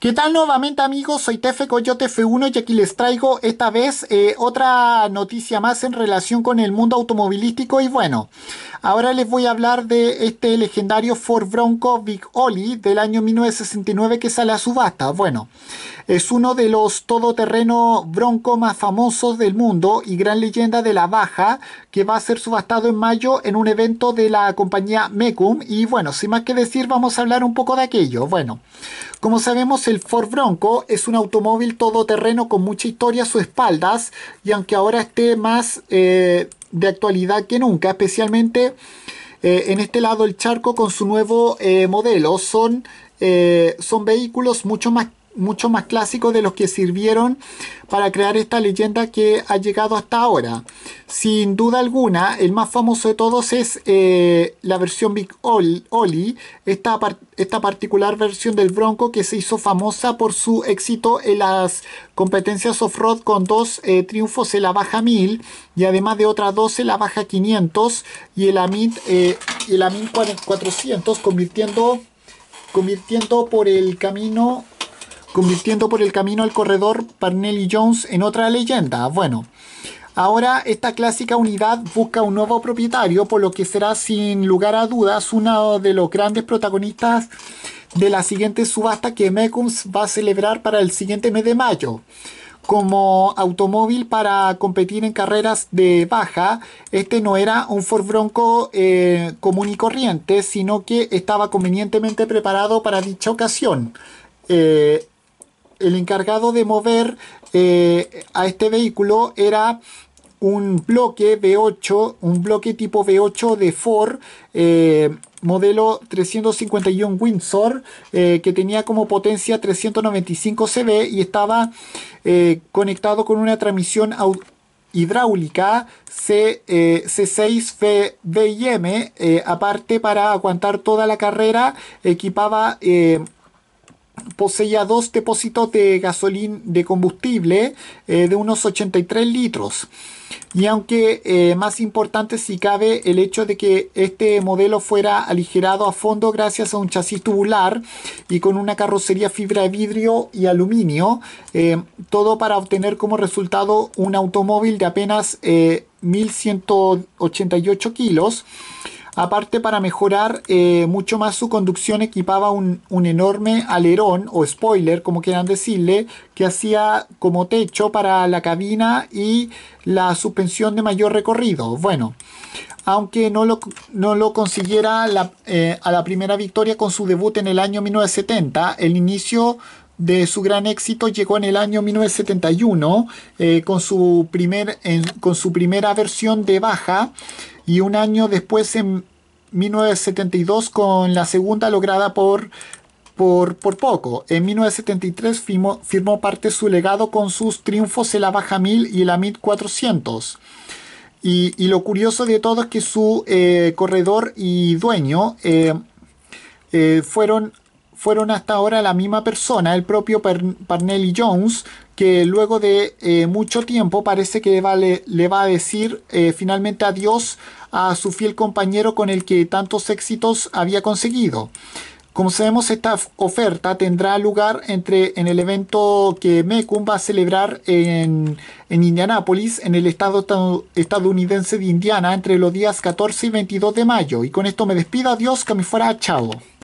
¿Qué tal nuevamente amigos? Soy Tefe Coyote F1 y aquí les traigo esta vez eh, otra noticia más en relación con el mundo automovilístico y bueno, ahora les voy a hablar de este legendario Ford Bronco Big Oli del año 1969 que sale a subasta. Bueno, es uno de los todoterreno Bronco más famosos del mundo y gran leyenda de la baja que va a ser subastado en mayo en un evento de la compañía Mecum y bueno, sin más que decir vamos a hablar un poco de aquello. Bueno, como sabemos, el Ford Bronco es un automóvil todoterreno con mucha historia a sus espaldas y aunque ahora esté más eh, de actualidad que nunca, especialmente eh, en este lado el charco con su nuevo eh, modelo, son, son vehículos mucho más mucho más clásicos de los que sirvieron para crear esta leyenda que ha llegado hasta ahora. Sin duda alguna, el más famoso de todos es eh, la versión Big Oli. esta, esta particular versión del Bronco que se hizo famosa por su éxito en las competencias off-road con dos eh, triunfos en la baja 1000 y además de otras dos en la baja 500 y el Amin, eh, el 400 convirtiendo, convirtiendo por el camino convirtiendo por el camino al corredor Parnell Jones en otra leyenda. Bueno, ahora esta clásica unidad busca un nuevo propietario, por lo que será sin lugar a dudas uno de los grandes protagonistas de la siguiente subasta que Mecums va a celebrar para el siguiente mes de mayo. Como automóvil para competir en carreras de baja, este no era un Ford Bronco eh, común y corriente, sino que estaba convenientemente preparado para dicha ocasión. Eh, el encargado de mover eh, a este vehículo era un bloque V8, un bloque tipo V8 de Ford, eh, modelo 351 Windsor, eh, que tenía como potencia 395 CV y estaba conectado con una transmisión hidráulica C, 6 VIM, aparte para aguantar toda la carrera, equipaba poseía dos depósitos de gasolina de combustible eh, de unos 83 litros. Y aunque eh, más importante si cabe el hecho de que este modelo fuera aligerado a fondo gracias a un chasis tubular y con una carrocería fibra de vidrio y aluminio, eh, todo para obtener como resultado un automóvil de apenas 1.188 kilos Aparte, para mejorar eh, mucho más su conducción, equipaba un, enorme alerón o spoiler, como quieran decirle, que hacía como techo para la cabina y la suspensión de mayor recorrido. Bueno, aunque no lo, no lo consiguiera eh, a la primera victoria con su debut en el año 1970, el inicio de su gran éxito llegó en el año 1971 eh, con, su primer, con su primera versión de baja y un año después en 1972 con la segunda lograda por, por, poco. En 1973 firmó, firmó parte su legado con sus triunfos en la baja 1000 y la 1400. Y, y lo curioso de todo es que su eh, corredor y dueño eh, fueron fueron hasta ahora la misma persona, el propio Parnelli Jones, que luego de eh, mucho tiempo parece que le, va a decir eh, finalmente adiós a su fiel compañero con el que tantos éxitos había conseguido. Como sabemos, esta oferta tendrá lugar entre, en el evento que Mecum va a celebrar en, en Indianápolis, en el estado estadounidense de Indiana, entre los días 14 y 22 de mayo. Y con esto me despido, adiós, que me fuera, chao.